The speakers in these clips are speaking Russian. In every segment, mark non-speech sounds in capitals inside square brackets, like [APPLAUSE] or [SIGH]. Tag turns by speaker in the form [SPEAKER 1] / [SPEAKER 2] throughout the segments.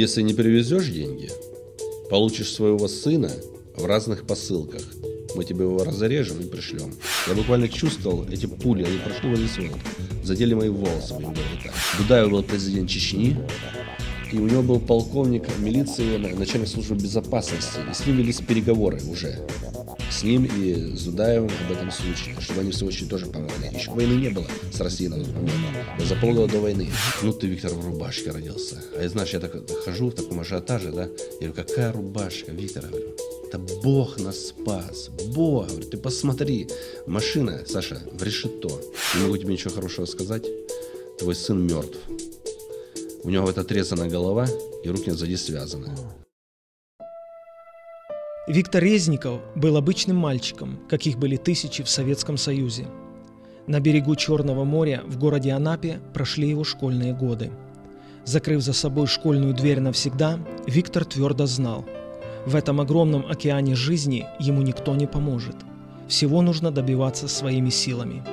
[SPEAKER 1] Если не привезешь деньги, получишь своего сына в разных посылках. Мы тебе его разорежем и пришлем. Я буквально чувствовал эти пули, они прошли возле своего, Задели мои волосы моим говорит. Дудаев был президент Чечни, и у него был полковник милиции, начальник службы безопасности. И с ним велись переговоры уже ним и Зудаевым об этом случае, чтобы они в свою тоже помогли. Еще войны не было с Россией, по-моему, за полгода до войны. Ну ты, Виктор, в рубашке родился. А я, знаешь, я так хожу в таком ажиотаже, да? Я говорю, какая рубашка, Виктор, я говорю. Это Бог нас спас. Бог, говорю, ты посмотри. Машина, Саша, в решето. Не могу тебе ничего хорошего сказать. Твой сын мертв. У него вот отрезана голова и руки сзади связаны.
[SPEAKER 2] Виктор Резников был обычным мальчиком, каких были тысячи в Советском Союзе. На берегу Черного моря в городе Анапе прошли его школьные годы. Закрыв за собой школьную дверь навсегда, Виктор твердо знал – в этом огромном океане жизни ему никто не поможет. Всего нужно добиваться своими силами.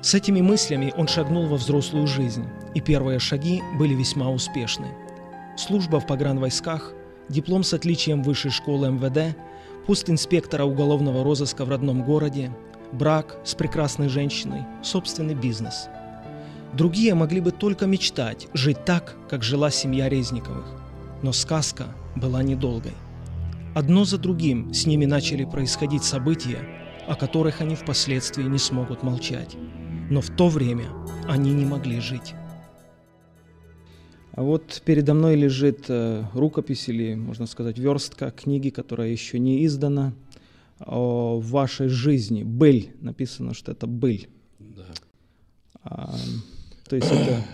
[SPEAKER 2] С этими мыслями он шагнул во взрослую жизнь, и первые шаги были весьма успешны. Служба в погранвойсках – диплом с отличием высшей школы МВД, пуст инспектора уголовного розыска в родном городе, брак с прекрасной женщиной, собственный бизнес. Другие могли бы только мечтать жить так, как жила семья Резниковых. Но сказка была недолгой. Одно за другим с ними начали происходить события, о которых они впоследствии не смогут молчать. Но в то время они не могли жить. А вот передо мной лежит э, рукопись или, можно сказать, верстка книги, которая еще не издана, о вашей жизни. «Быль», написано, что это «быль». Да. А, то есть это,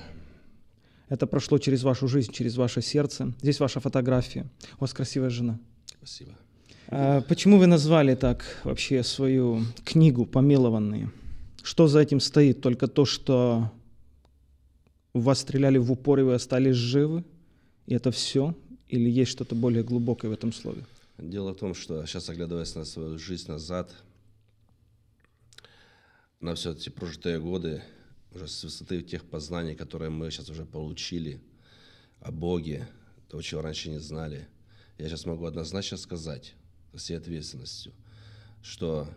[SPEAKER 2] это прошло через вашу жизнь, через ваше сердце. Здесь ваша фотография. У вас красивая жена. Спасибо. А, почему вы назвали так вообще свою книгу «Помилованные»? Что за этим стоит? Только то, что вас стреляли в упор, и вы остались живы? И это все? Или есть что-то более глубокое в этом слове?
[SPEAKER 1] Дело в том, что сейчас, оглядываясь на свою жизнь назад, на все эти прожитые годы, уже с высоты тех познаний, которые мы сейчас уже получили о Боге, того, чего раньше не знали, я сейчас могу однозначно сказать со всей ответственностью, что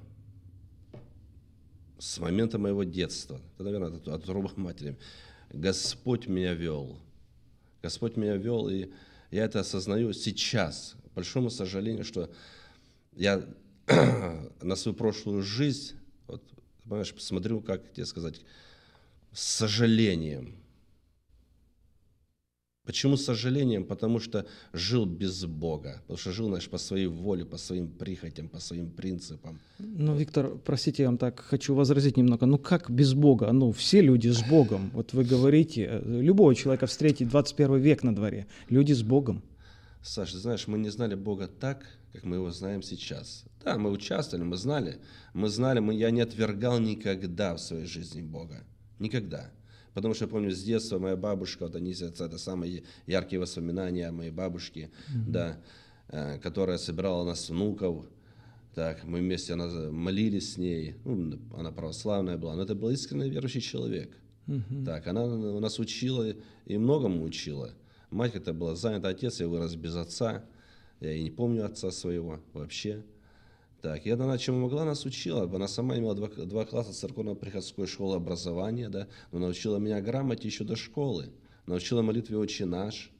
[SPEAKER 1] с момента моего детства, это, наверное, от, от родов матери, Господь меня вел. Господь меня вел, и я это осознаю сейчас. К большому сожалению, что я [CLEARS THROAT] на свою прошлую жизнь, вот, понимаешь, смотрю, как тебе сказать, с сожалением – Почему с сожалением? Потому что жил без Бога, потому что жил, знаешь, по своей воле, по своим прихотям, по своим принципам.
[SPEAKER 2] Ну, Виктор, простите, я вам так хочу возразить немного. Ну как без Бога? Ну все люди с Богом. Вот вы говорите, э, любого человека встретить 21 век на дворе. Люди с Богом. Саша,
[SPEAKER 1] знаешь, мы не знали Бога так, как мы его знаем сейчас. Да, мы участвовали, мы знали. Мы знали, мы, я не отвергал никогда в своей жизни Бога. Никогда. Потому что я помню с детства моя бабушка, вот они, это самые яркие воспоминания моей бабушки, mm-hmm. да, э, которая собирала нас внуков, так, мы вместе она, молились с ней, ну, она православная была, но это был искренне верующий человек. Угу. Так, она у нас учила и многому учила. Мать это была занята, отец я вырос без отца, я и не помню отца своего вообще. Так, и она чему могла, нас учила. Она сама имела два, два класса церковно-приходской школы образования, да, но научила меня грамоте еще до школы. Научила молитве «Отче наш»,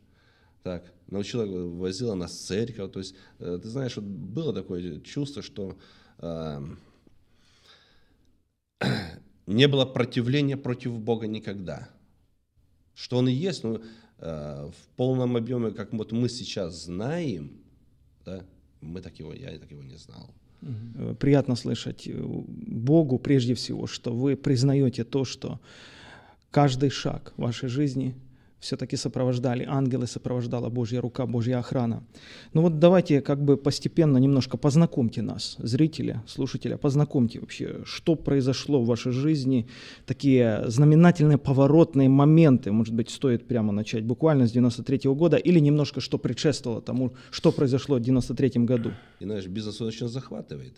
[SPEAKER 1] так, научила, возила нас в церковь. То есть, э, ты знаешь, вот было такое чувство, что э, [CLEARS THROAT] не было противления против Бога никогда. Что Он и есть, но э, в полном объеме, как вот мы сейчас знаем, да, мы так его, я так его не знал.
[SPEAKER 2] Угу. Приятно слышать э, Богу прежде всего, что вы признаете то, что каждый шаг вашей жизни все-таки сопровождали, ангелы сопровождала Божья рука, Божья охрана. Ну вот давайте как бы постепенно немножко познакомьте нас, зрителя, слушателя, познакомьте вообще, что произошло в вашей жизни, такие знаменательные поворотные моменты, может быть, стоит прямо начать буквально с 93 -го года или немножко, что предшествовало тому, что произошло в 93 году.
[SPEAKER 1] И наш бизнес он очень захватывает.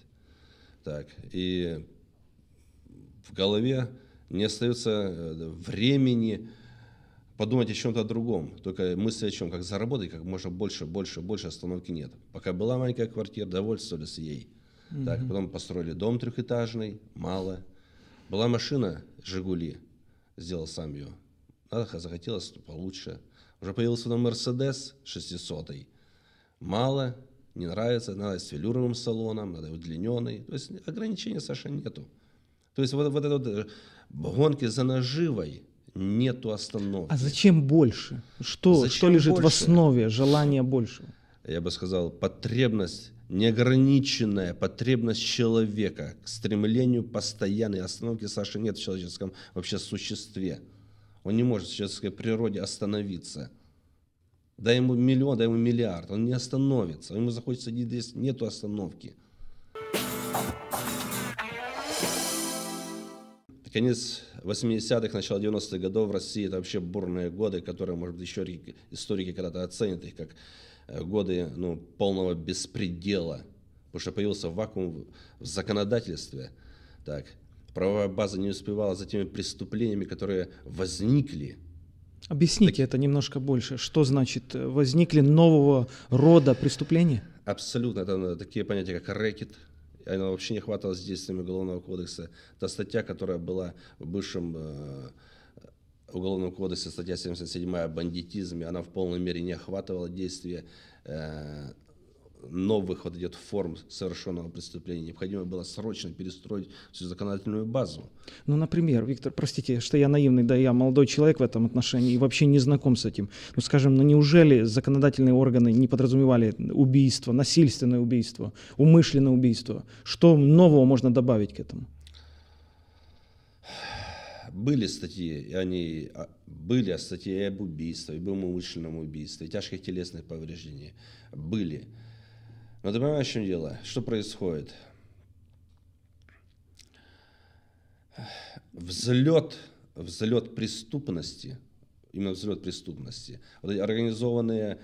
[SPEAKER 1] Так, и в голове не остается э, времени, подумать о чем-то другом. Только мысли о чем? Как заработать как можно больше, больше, больше а остановки нет. Пока была маленькая квартира, довольствовались ей. mm Так, потом построили дом трехэтажный, мало. Была машина «Жигули», сделал сам ее. Надо, захотелось получше. Уже появился там «Мерседес» 600 Мало, не нравится, надо с велюровым салоном, надо удлиненный. То есть ограничений, совершенно нету. То есть вот, вот это вот э, гонки за наживой – нету остановки. А
[SPEAKER 2] зачем больше? Что, зачем что лежит больше? в основе желания большего?
[SPEAKER 1] Я бы сказал, потребность неограниченная потребность человека к стремлению постоянной остановки Саши нет в человеческом вообще существе. Он не может в человеческой природе остановиться. Дай ему миллион, дай ему миллиард, он не остановится. Ему захочется, здесь нету остановки. конец 80-х, начало 90-х годов в России это вообще бурные годы, которые, может быть, еще историки когда-то оценят их как э, годы ну, полного беспредела, потому что появился вакуум в законодательстве. Так, правовая база не успевала за теми преступлениями, которые возникли.
[SPEAKER 2] Объясните так... это немножко больше. Что значит э, возникли нового рода преступления?
[SPEAKER 1] Абсолютно. Это э, такие понятия, как рэкет, она вообще не хваталась действиями Уголовного кодекса. Та статья, которая была в бывшем э, Уголовном кодексе, статья 77 о бандитизме, она в полной мере не охватывала действия э, новых вот идет форм совершенного преступления, необходимо было срочно перестроить всю законодательную базу.
[SPEAKER 2] Ну, например, Виктор, простите, что я наивный, да, я молодой человек в этом отношении и вообще не знаком с этим. Ну, скажем, ну неужели законодательные органы не подразумевали убийство, насильственное убийство, умышленное убийство? Что нового можно добавить к этому?
[SPEAKER 1] были статьи, и они а, были статьи об убийстве, об умышленном убийстве, тяжких телесных повреждениях были. Но ты понимаешь, в чем дело? Что происходит? Взлет, взлет преступности, именно взлет преступности. Вот эти организованные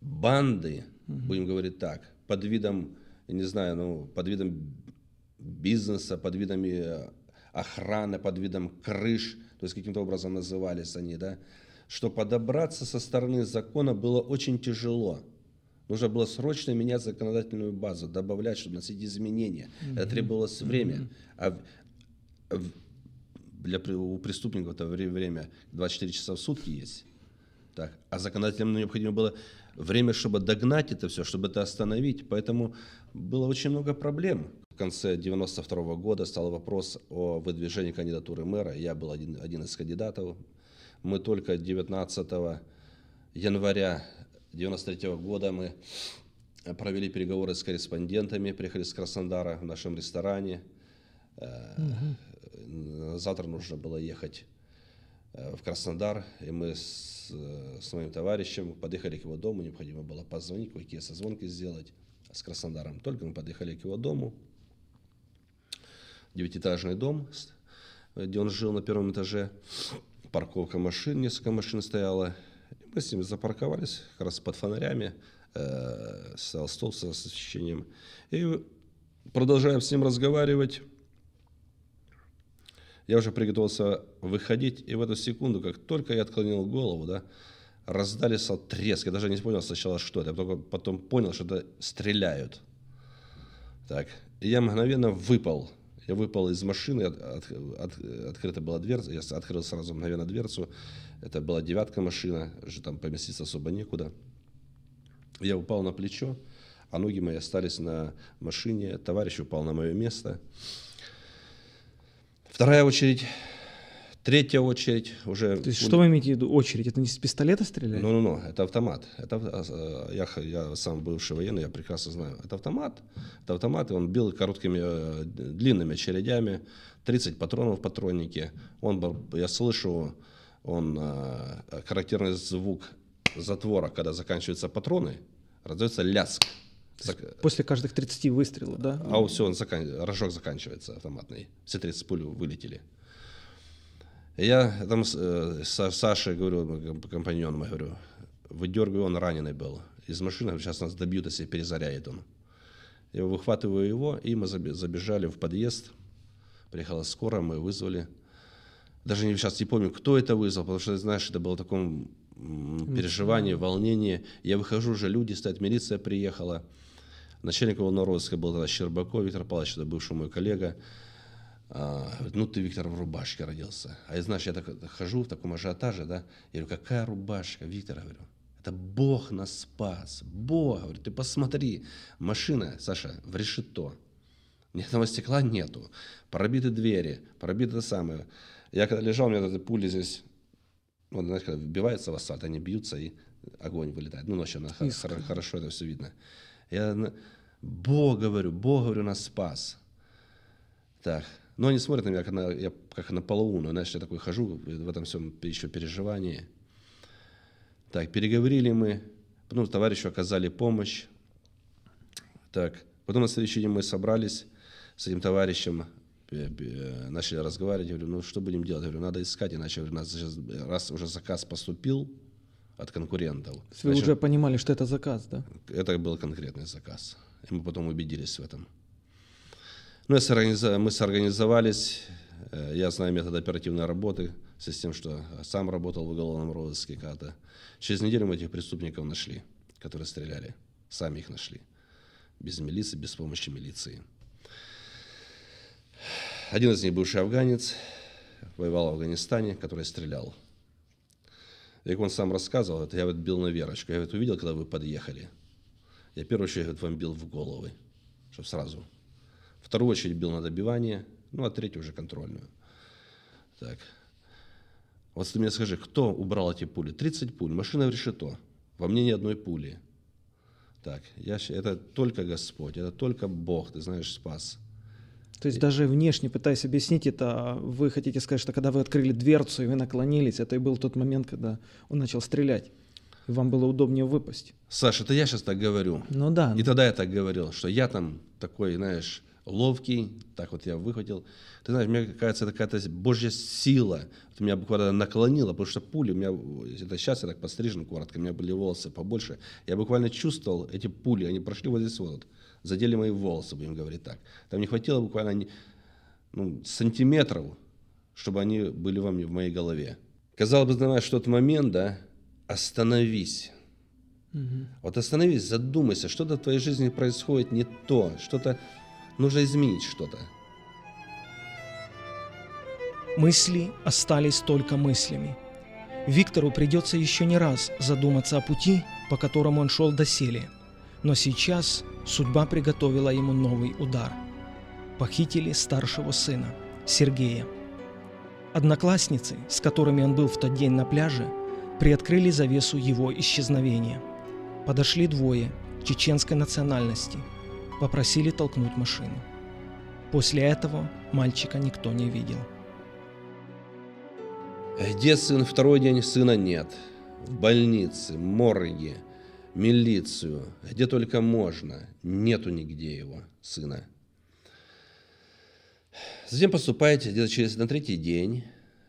[SPEAKER 1] банды, угу. будем говорить так, под видом, я не знаю, ну, под видом бизнеса, под видами э, охраны, под видом крыш, то есть каким-то образом назывались они, да, что подобраться со стороны закона было очень тяжело. Нужно было срочно менять законодательную базу, добавлять, чтобы носить изменения. Угу. Это требовалось время. Угу. А для, у преступников это время 24 часа в сутки есть. Так. А законодателям необходимо было время, чтобы догнать это все, чтобы это остановить. Поэтому было очень много проблем. В конце 92 -го года стал вопрос о выдвижении кандидатуры мэра. Я был один, один из кандидатов. Мы только 19 января 1993 года мы провели переговоры с корреспондентами, приехали с Краснодара в нашем ресторане. Угу. Завтра нужно было ехать э, в Краснодар, и мы с, э, с моим товарищем подъехали к его дому, необходимо было позвонить, какие созвонки сделать с Краснодаром. Только мы подъехали к его дому, девятиэтажный дом, где он жил на первом этаже, парковка машин, несколько машин стояло, мы с ним запарковались как раз под фонарями, э, стоял стол с освещением. И продолжаем с ним разговаривать. Я уже приготовился выходить, и в эту секунду, как только я отклонил голову, да, раздались треск. Я даже не понял сначала, что это. Я только потом понял, что это стреляют. Так, и я мгновенно выпал. Я выпал из машины, от, от, открыта была дверца, я открыл сразу мгновенно дверцу это была девятка машина, уже там поместиться особо некуда. Я упал на плечо, а ноги мои остались на машине. Товарищ упал на мое место. Вторая очередь. Третья очередь уже... То есть, что
[SPEAKER 2] вы имеете в виду? Очередь? Это не с пистолета стреляли?
[SPEAKER 1] Ну-ну-ну, это автомат. Это, э, я, я сам бывший военный, я прекрасно знаю. Это автомат. Это автомат, и он бил короткими, э, длинными очередями. 30 патронов в патроннике. Он, был, я слышу, он э, характерный звук затвора, когда заканчиваются патроны, раздается ляск. Зак...
[SPEAKER 2] После каждых 30 выстрелов, да? А вот
[SPEAKER 1] все, он закан... рожок заканчивается автоматный. Все 30 пуль вылетели. Я там с, э, с Сашей говорю, компаньон мой, говорю, выдергиваю, он раненый был из машины, сейчас нас добьют, если перезаряет он. Я выхватываю его, и мы забежали в подъезд. Приехала скорая, мы вызвали даже не сейчас не помню, кто это вызвал, потому что, знаешь, это было таком переживании, волнении. Я выхожу уже, люди стоят, милиция приехала. Начальник его розыска был тогда Щербаков Виктор Павлович, это бывший мой коллега. А, говорит, ну ты, Виктор, в рубашке родился. А я, знаешь, я так хожу в таком ажиотаже, да, я говорю, какая рубашка, Виктор, я говорю, это Бог нас спас, Бог, говорю, ты посмотри, машина, Саша, в решето, ни одного стекла нету, пробиты двери, пробиты самое, я когда лежал, у меня эти пули здесь, вот, знаешь, когда вбиваются в асфальт, они бьются, и огонь вылетает. Ну, ночью она хорошо это все видно. Я Бог, говорю, Бог, говорю, нас спас. Так, но они смотрят на меня, как на, я, как на полоумную. Знаешь, я такой хожу в этом всем еще переживании. Так, переговорили мы. ну товарищу оказали помощь. Так, потом на следующий день мы собрались с этим товарищем начали разговаривать, я говорю, ну что будем делать? Я говорю, надо искать, иначе говорю, нас сейчас, раз уже заказ поступил от конкурентов. Вы значит, уже
[SPEAKER 2] понимали, что это заказ, да?
[SPEAKER 1] Это был конкретный заказ. И мы потом убедились в этом. Ну, мы сорганизовались, э, я знаю метод оперативной работы, с тем, что сам работал в уголовном розыске когда-то. Через неделю мы этих преступников нашли, которые стреляли. Сами их нашли. Без милиции, без помощи милиции. Один из них бывший афганец, воевал в Афганистане, который стрелял. И как он сам рассказывал, это я вот бил на Верочку. Я вот увидел, когда вы подъехали. Я первую очередь вот, вам бил в головы, чтобы сразу. Вторую очередь бил на добивание, ну, а третью уже контрольную. Так. Вот ты мне скажи, кто убрал эти пули? 30 пуль, машина в решето. Во мне ни одной пули. Так, я, это только Господь, это только Бог, ты знаешь, спас.
[SPEAKER 2] То есть даже внешне пытаясь объяснить это, вы хотите сказать, что когда вы открыли дверцу и вы наклонились, это и был тот момент, когда он начал стрелять. И вам было удобнее выпасть.
[SPEAKER 1] Саша, это я сейчас так говорю. Ну да. И тогда я так говорил, что я там такой, знаешь, ловкий, так вот я выхватил. Ты знаешь, мне кажется, это какая-то божья сила. Вот меня буквально наклонила, потому что пули у меня, это сейчас я так подстрижен коротко, у меня были волосы побольше. Я буквально чувствовал эти пули, они прошли вот здесь вот задели мои волосы, будем говорить так. Там не хватило буквально ну, сантиметров, чтобы они были во мне, в моей голове. Казалось бы, знаешь, в тот момент, да, остановись. Угу. Вот остановись, задумайся, что-то в твоей жизни происходит не то, что-то нужно изменить что-то.
[SPEAKER 2] Мысли остались только мыслями. Виктору придется еще не раз задуматься о пути, по которому он шел до сели, Но сейчас Судьба приготовила ему новый удар. Похитили старшего сына, Сергея. Одноклассницы, с которыми он был в тот день на пляже, приоткрыли завесу его исчезновения. Подошли двое, чеченской национальности, попросили толкнуть машину. После этого мальчика никто не видел.
[SPEAKER 1] Где сын? Второй день сына нет. В больнице, морге – милицию, где только можно. Нету нигде его сына. Затем поступаете где-то через на третий день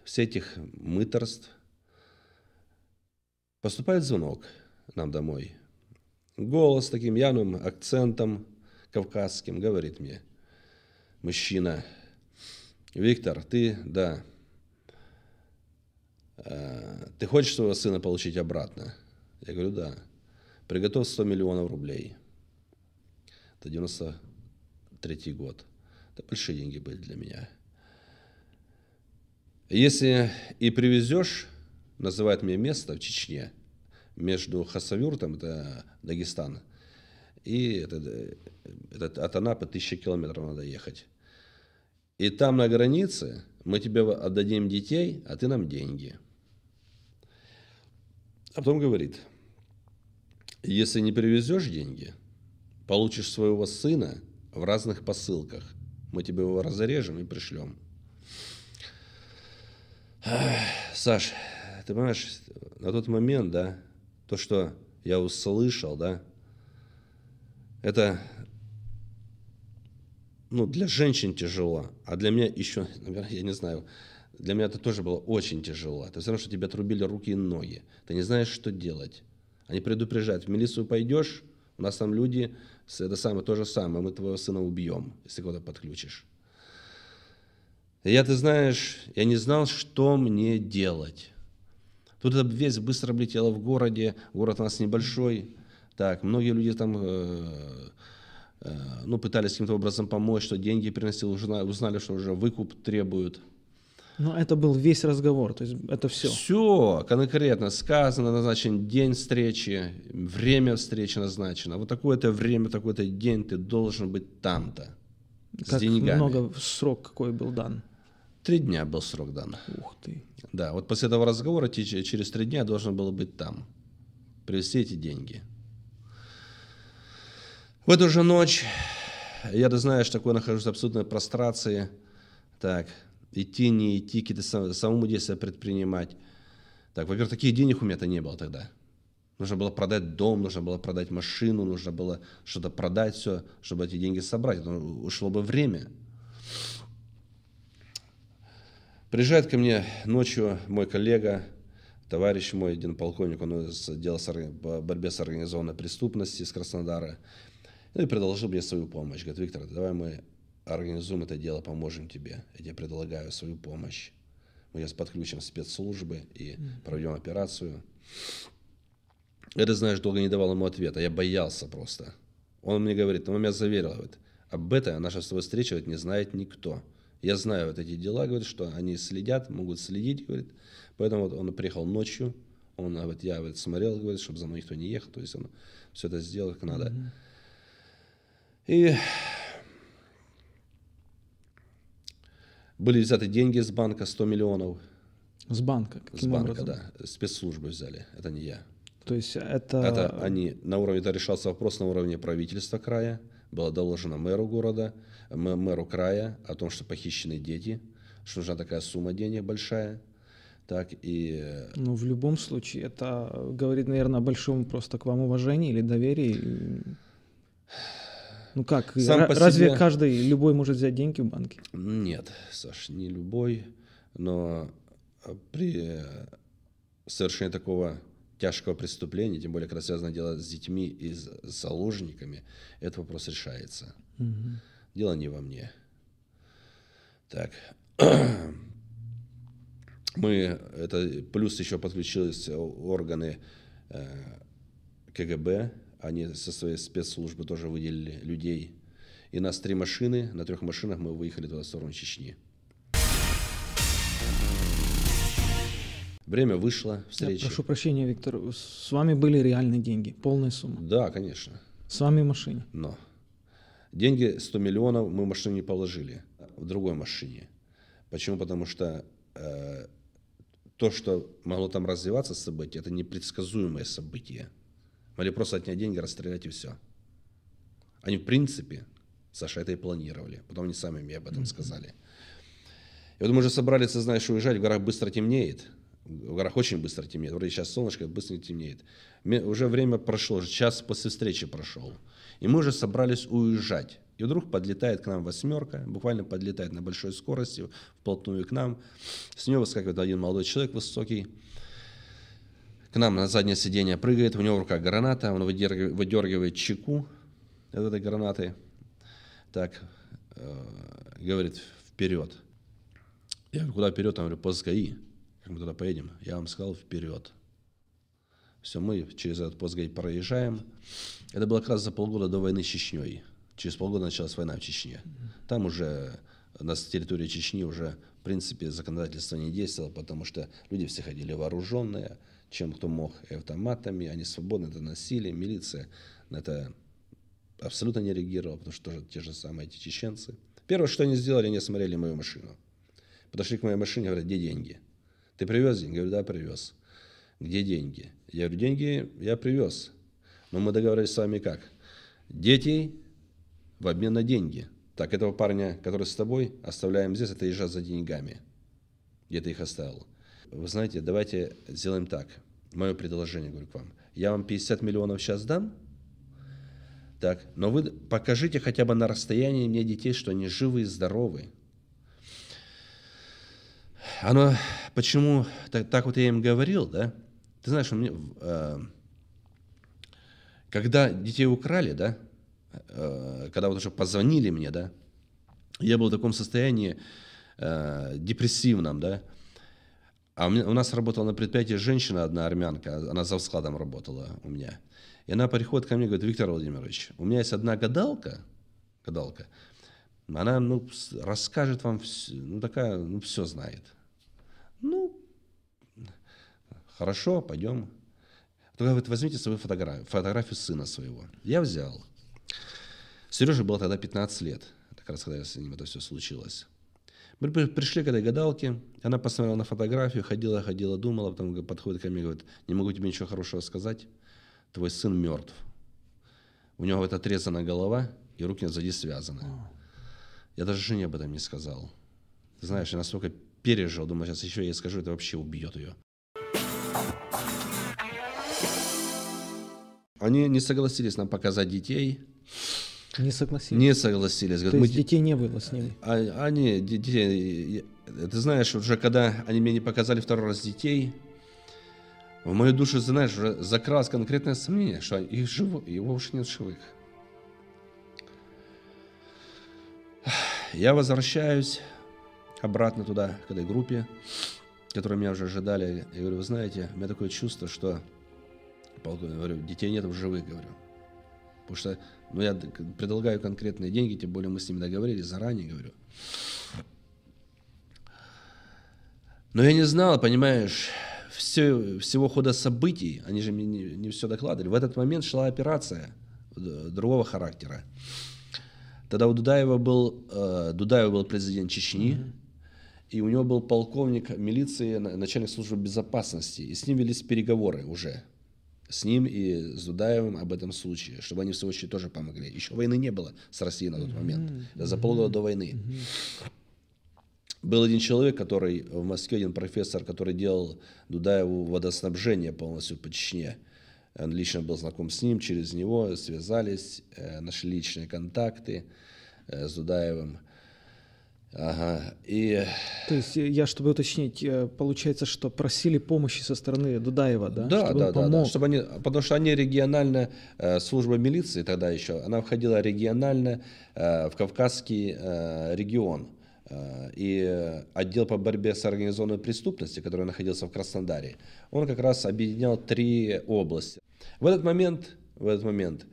[SPEAKER 1] все этих мыторств. Поступает звонок нам домой. Голос таким явным акцентом кавказским говорит мне. Мужчина. Виктор, ты, да, э, ты хочешь своего сына получить обратно? Я говорю, да. Приготовь 100 миллионов рублей. Это 93 год. Это большие деньги были для меня. Если и привезешь, называет мне место в Чечне, между Хасавюртом, это Дагестан, и этот это от Анапы тысяча километров надо ехать. И там на границе мы тебе отдадим детей, а ты нам деньги. А потом говорит – если не привезешь деньги, получишь своего сына в разных посылках. Мы тебе его разрежем и пришлем. Саш, ты понимаешь, на тот момент, да, то, что я услышал, да, это, ну, для женщин тяжело, а для меня еще, наверное, я не знаю, для меня это тоже было очень тяжело. Это все равно, что тебя трубили руки и ноги. Ты не знаешь, что делать. Они предупреждают, в милицию пойдешь, у нас там люди, это самое, то же самое, мы твоего сына убьем, если кого-то подключишь. И я, ты знаешь, я не знал, что мне делать. Тут эта весь быстро облетела в городе, город у нас небольшой, так, многие люди там э, э, ну, пытались каким-то образом помочь, что деньги приносил, узнали, узнали, что уже выкуп требуют –
[SPEAKER 2] но это был весь разговор, то есть это все. Все
[SPEAKER 1] конкретно сказано, назначен день встречи, время встречи назначено. Вот такое-то время, такой-то день ты должен быть там-то. Как деньгами. много
[SPEAKER 2] срок какой был дан?
[SPEAKER 1] Три дня был срок дан. Ух ты. Да, вот после этого разговора через три дня должен был быть там. Привезти эти деньги. В эту же ночь, я, ты знаешь, такой нахожусь в абсолютной прострации. Так, идти, не идти, какие-то самому действия предпринимать. Так, во-первых, таких денег у меня-то не было тогда. Нужно было продать дом, нужно было продать машину, нужно было что-то продать, все, чтобы эти деньги собрать. Но ушло бы время. Приезжает ко мне ночью мой коллега, товарищ мой, один полковник, он делал по борьбе с организованной преступностью из Краснодара. Ну и предложил мне свою помощь. Говорит, Виктор, давай мы организуем это дело, поможем тебе. Я тебе предлагаю свою помощь. Мы сейчас подключим спецслужбы и mm-hmm. проведем операцию. Это, знаешь, долго не давал ему ответа. Я боялся просто. Он мне говорит, он меня заверил, говорит, об этой наша с тобой встреча говорит, не знает никто. Я знаю вот эти дела, говорит, что они следят, могут следить, говорит. Поэтому вот он приехал ночью, он говорит, а я говорит, смотрел, говорит, чтобы за мной никто не ехал, то есть он все это сделал как надо. Mm-hmm. И Были взяты деньги с банка, 100 миллионов.
[SPEAKER 2] С банка? Каким с банка, образом? да.
[SPEAKER 1] Спецслужбы взяли, это не я.
[SPEAKER 2] То есть это... Это
[SPEAKER 1] они на уровне, это решался вопрос на уровне правительства края, было доложено мэру города, мэру края о том, что похищены дети, что нужна такая сумма денег большая. Так и... Э,
[SPEAKER 2] ну, в любом случае, это говорит, наверное, о большом просто к вам уважении или доверии. Ну как, Сам по разве каждый, любой может взять деньги в банке?
[SPEAKER 1] Нет, Саш, не любой, но а, при э, совершении такого тяжкого преступления, тем более, когда связано дело с детьми и с заложниками, этот вопрос решается. Угу. Дело не во мне. Так. [CLEARS THROAT] Мы, это плюс еще подключились э, органы э, КГБ, они со своей спецслужбы тоже выделили людей. И нас три машины, на трех машинах мы выехали туда в сторону Чечни. Время вышло, встреча. Я прошу
[SPEAKER 2] прощения, Виктор, с вами были реальные деньги, полная сумма. Да, конечно. С вами в машине.
[SPEAKER 1] Но. Деньги 100 миллионов мы в машину не положили, в другой машине. Почему? Потому что э, то, что могло там развиваться событие, это непредсказуемое событие. Могли просто отнять деньги, расстрелять и все. Они, в принципе, Саша, это и планировали. Потом они сами мне об этом сказали. И вот мы уже собрались, знаешь, уезжать. В горах быстро темнеет. В горах очень быстро темнеет. Вроде сейчас солнышко, быстро темнеет. Уже время прошло, уже час после встречи прошел. И мы уже собрались уезжать. И вдруг подлетает к нам восьмерка, буквально подлетает на большой скорости, вплотную к нам. С нее выскакивает один молодой человек высокий, к нам на заднее сиденье прыгает, у него в руках граната, он выдергивает, чеку от этой гранаты, так, э, говорит, вперед. Я говорю, куда вперед? Там говорю, по СГАИ. Как мы туда поедем? Я вам сказал, вперед. Все, мы через этот постгей проезжаем. Это было как раз за полгода до войны с Чечней. Через полгода началась война в Чечне. Там уже э, на территории Чечни уже, в принципе, законодательство не действовало, потому что люди все ходили вооруженные, чем кто мог, и автоматами, они свободно это носили, милиция на это абсолютно не реагировала, потому что тоже те же самые эти чеченцы. Первое, что они сделали, они смотрели мою машину. Подошли к моей машине, говорят, где деньги? Ты привез деньги? Я говорю, да, привез. Где деньги? Я говорю, деньги я привез. Но мы договорились с вами как? Детей в обмен на деньги. Так, этого парня, который с тобой, оставляем здесь, это езжай за деньгами. Где ты их оставил? вы знаете, давайте сделаем так. Мое предложение, говорю к вам. Я вам 50 миллионов сейчас дам, так, но вы покажите хотя бы на расстоянии мне детей, что они живы и здоровы. Оно, почему, так, так вот я им говорил, да? Ты знаешь, у меня, э, когда детей украли, да, э, когда вот уже позвонили мне, да, я был в таком состоянии э, депрессивном, да, а у, нас работала на предприятии женщина одна армянка, она за складом работала у меня. И она приходит ко мне и говорит, Виктор Владимирович, у меня есть одна гадалка, гадалка, она ну, расскажет вам, все, ну такая, ну все знает. Ну, хорошо, пойдем. Тогда говорит, возьмите свою фотографию, фотографию сына своего. Я взял. Сереже было тогда 15 лет, как раз когда с ним это все случилось. Мы пришли к этой гадалке, она посмотрела на фотографию, ходила, ходила, думала, потом подходит ко мне и говорит, не могу тебе ничего хорошего сказать, твой сын мертв. У него вот отрезана голова, и руки сзади связаны. А. Я даже жене об этом не сказал. Ты знаешь, я настолько пережил, думаю, сейчас еще я скажу, это вообще убьет ее. Они не согласились нам показать
[SPEAKER 2] детей. Не согласились. Не согласились. Говорят, То мы... есть детей не было с ними?
[SPEAKER 1] А, они, детей... Ты знаешь, уже когда они мне не показали второй раз детей, в мою душу, знаешь, уже закрас конкретное сомнение, что их живо его уж нет живых. Я возвращаюсь обратно туда, к этой группе, которые меня уже ожидали. Я говорю, вы знаете, у меня такое чувство, что... Полковник, говорю, детей нет в живых, говорю. Потому что ну, я предлагаю конкретные деньги, тем более мы с ними договорились, заранее говорю. Но я не знал, понимаешь, все, всего хода событий, они же мне не, не все докладывали. В этот момент шла операция другого характера. Тогда у Дудаева был, э, Дудаев был президент Чечни, mm-hmm. и у него был полковник милиции, начальник службы безопасности, и с ним велись переговоры уже с ним и с Дудаевым об этом случае, чтобы они в свою очередь тоже помогли. Еще войны не было с Россией на тот момент, это за полгода до войны. Был один человек, который в Москве, один профессор, который делал Дудаеву водоснабжение полностью по Чечне. Он лично был знаком с ним, через него связались, э, нашли личные контакты э, с Дудаевым. Ага. И... Э,
[SPEAKER 2] То есть э, я, чтобы уточнить, э, получается, что просили помощи со стороны Дудаева, да? Да, чтобы да, да, да. Чтобы
[SPEAKER 1] они, потому что они регионально, служба милиции тогда еще, она входила регионально в Кавказский регион. И отдел по борьбе с организованной преступностью, который находился в Краснодаре, он как раз объединял три области. В этот момент, в этот момент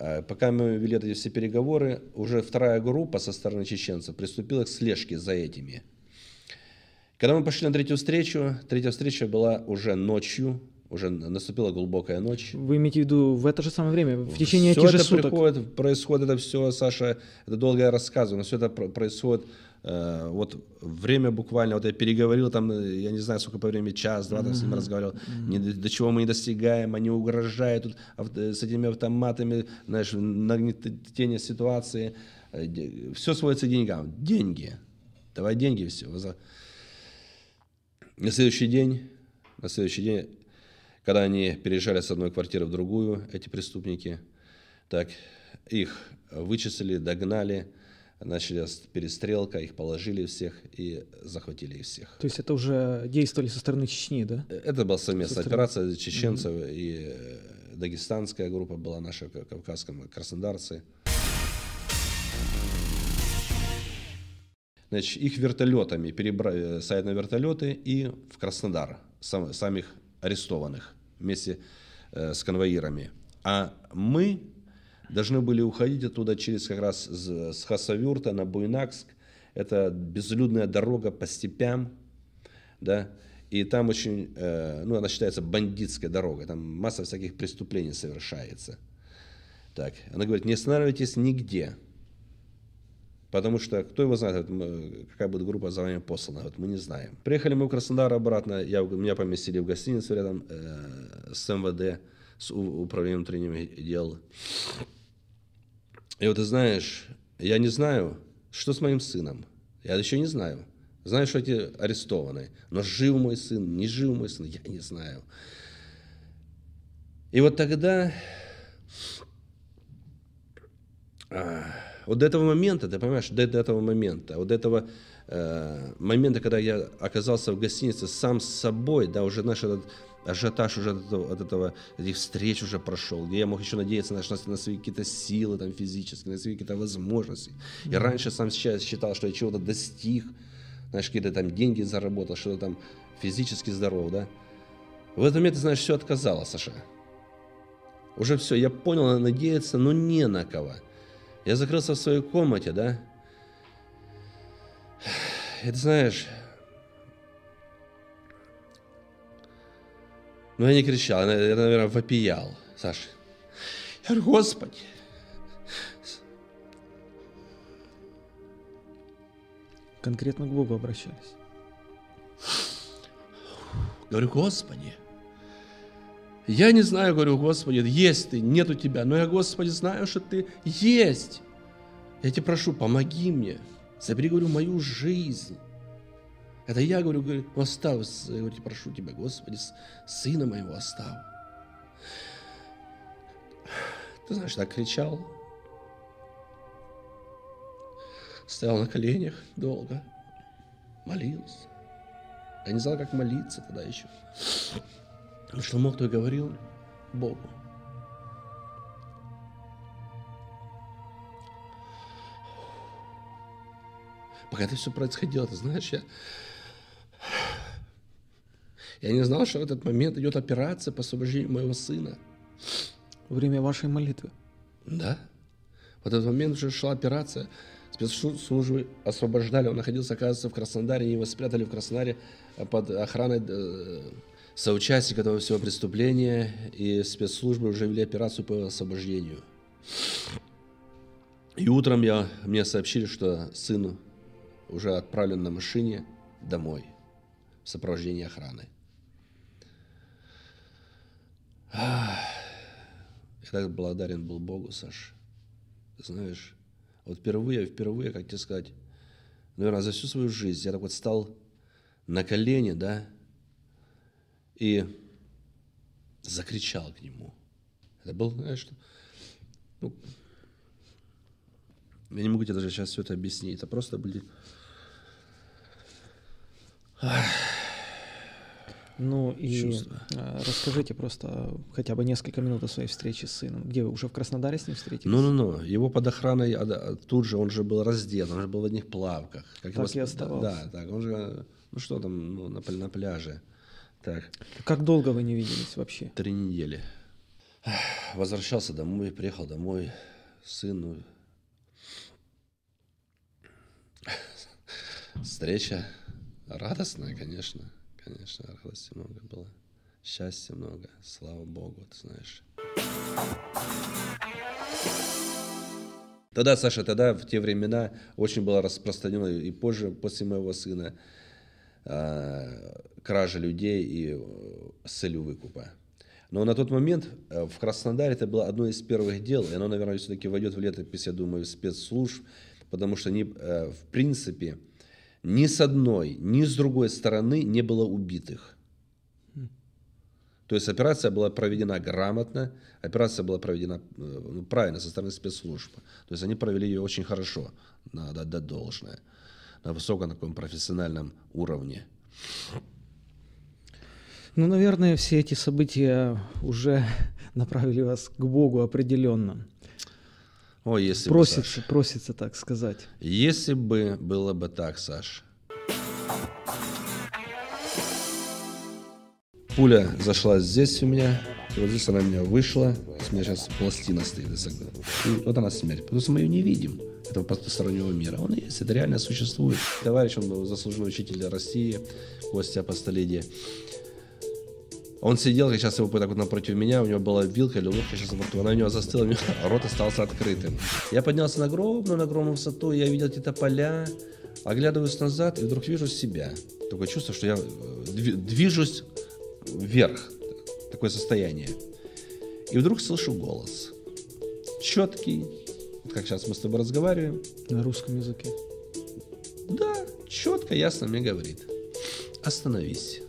[SPEAKER 1] Э, пока мы вели эти все переговоры, уже вторая группа со стороны чеченцев приступила к слежке за этими. Когда мы пошли на третью встречу, третья встреча была уже
[SPEAKER 2] ночью,
[SPEAKER 1] уже наступила глубокая ночь.
[SPEAKER 2] Вы имеете в виду в это же самое время, в течение все этих же суток? Все это
[SPEAKER 1] происходит. происходит это все, Саша, это долго я рассказываю, но все это происходит Э, вот время буквально, вот я переговорил там, э, я не знаю, сколько по времени, час-два там с ним разговаривал, не, до чего мы не достигаем, они угрожают тут, а э, с этими автоматами, знаешь, нагнетение ситуации, все сводится к деньгам, деньги, давай деньги все. На следующий день, на следующий день, когда они переезжали с одной квартиры в другую, эти преступники, так, их вычислили, догнали, началась перестрелка, их положили всех и захватили их всех.
[SPEAKER 2] То есть это уже действовали со стороны Чечни, да? Э, это была совместная стороны... операция чеченцев
[SPEAKER 1] угу. и э, дагестанская группа была наша, кавказском, краснодарцы. Значит, их вертолетами перебрали, э, садят на вертолеты и в Краснодар, сам, самих арестованных вместе э, с конвоирами. А мы должны были уходить оттуда через как раз с Хасавюрта на Буйнакск. Это безлюдная дорога по степям, да, и там очень, э, ну, она считается бандитской дорогой, там масса всяких преступлений совершается. Так, она говорит, не останавливайтесь нигде, потому что кто его знает, какая будет группа за вами послана, вот мы не знаем. Приехали мы в Краснодар обратно, я, меня поместили в гостиницу рядом э, с МВД, с управлением внутренних дел. И вот ты знаешь, я не знаю, что с моим сыном. Я еще не знаю. Знаю, что эти арестованы. Но жив мой сын, не жив мой сын, я не знаю. И вот тогда, а, вот до этого момента, ты понимаешь, до, этого момента, вот до этого э, момента, когда я оказался в гостинице сам с собой, да, уже наш этот ажиотаж уже от этого, от этого, этих встреч уже прошел, где я мог еще надеяться на, на свои какие-то силы там физические, на свои какие-то возможности. Mm-hmm. И раньше сам сейчас считал, что я чего-то достиг, знаешь, какие-то там деньги заработал, что-то там физически здоров, да. В этом момент, знаешь, все отказало, Саша. Уже все, я понял, надеяться, но не на кого. Я закрылся в своей комнате, да. Это знаешь, Но ну, я не кричал, я, я наверное, вопиял. Саша, я говорю, Господи,
[SPEAKER 2] конкретно к Богу обращались. Говорю, Господи,
[SPEAKER 1] я не знаю, говорю, Господи, есть Ты, нет у Тебя, но я, Господи, знаю, что Ты есть. Я Тебя прошу, помоги мне, забери, говорю, мою жизнь. Это я, говорю, говорю восстал, говорю, прошу тебя, Господи, сына моего восстал. Ты знаешь, так кричал. Стоял на коленях долго. Молился. Я не знал, как молиться тогда еще. Но что мог, то и говорил Богу. Пока это все происходило, ты знаешь, я я не знал, что в этот момент идет операция по освобождению моего сына. Время вашей молитвы. Да. В этот момент уже шла операция. Спецслужбы освобождали. Он находился, оказывается, в Краснодаре. Его спрятали в Краснодаре э, под охраной э, соучастника этого всего преступления. И спецслужбы уже вели операцию по освобождению. И утром я, мне сообщили, что сын уже отправлен на машине домой в сопровождении охраны. Я так благодарен был Богу, Саш. Знаешь, вот впервые, впервые, как тебе сказать, ну, наверное, за всю свою жизнь я так вот стал на колени, да, и закричал к нему. Это был, знаешь, что? ну, я не могу тебе даже сейчас все это объяснить. Это просто были...
[SPEAKER 2] Ах. Ну и чувства. А, расскажите просто хотя бы несколько минут о своей встрече с сыном. Где вы уже в Краснодаре с ним встретились?
[SPEAKER 1] Ну-ну-ну, его под охраной а, тут же, он же был раздет, он же был в одних плавках. Как так его, и оставался. Да, так, он же, э, ну что там, ну, на, на пляже. Так. Как долго вы не виделись вообще? Три недели. Возвращался домой, приехал домой, сыну. Встреча радостная, конечно конечно, радости много было, счастья много, слава Богу, ты знаешь. Тогда, Саша, тогда в те времена очень было распространено, и позже, после моего сына, а, кража людей и э, с целью выкупа. Но на тот момент э, в Краснодаре это было одно из первых дел, и оно, наверное, все-таки войдет в летопись, я думаю, спецслужб, потому что они, э, в принципе, ни с одной, ни с другой стороны не было убитых. То есть операция была проведена грамотно, операция была проведена э, ну, правильно со стороны спецслужб. То есть они провели ее очень хорошо, надо отдать должное, на высоком таком профессиональном уровне.
[SPEAKER 2] Ну, наверное, все эти события уже [LAUGHS] направили вас к Богу определенно. О, если просится, бы, Саш. просится так сказать.
[SPEAKER 1] Если бы было бы так, Саш. Пуля зашла здесь у меня, и вот здесь она у меня вышла. У меня сейчас пластина стоит. И вот она смерть. Потому что мы ее не видим, этого постороннего мира. Он есть, это реально существует. Товарищ, он был заслуженный учитель России, Костя Постоледия. Он сидел, сейчас его так вот напротив меня, у него была вилка или улыбка сейчас на рту, она у него застыла, у него [LAUGHS] рот остался открытым. Я поднялся на огромную, на огромную высоту, я видел какие-то поля, оглядываюсь назад и вдруг вижу себя. Такое чувство, что я э, движусь вверх, такое состояние. И вдруг слышу голос. Четкий, как сейчас мы с тобой разговариваем. На русском языке. Да, четко, ясно мне говорит. Остановись.